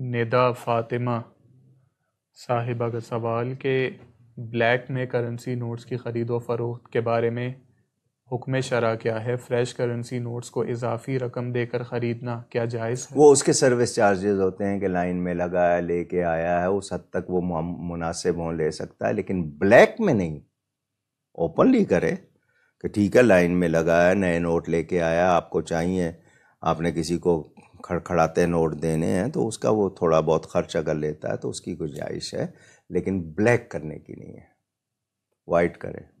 निदा फ़ातिमा साहिबा का सवाल के ब्लैक में करेंसी नोट्स की ख़रीद व फरोख्त के बारे में हुक्म शरा क्या है फ्रेश करेंसी नोट्स को इजाफी रकम देकर ख़रीदना क्या जायज़ है वो उसके सर्विस चार्जेस होते हैं कि लाइन में लगाया लेके आया है उस हद तक वो मुनासिब हों ले सकता है लेकिन ब्लैक में नहीं ओपनली करे कि ठीक है लाइन में लगाया नए नोट लेके आया आपको चाहिए आपने किसी को खड़खड़ाते नोट देने हैं तो उसका वो थोड़ा बहुत खर्च अगर लेता है तो उसकी गुंजाइश है लेकिन ब्लैक करने की नहीं है वाइट करें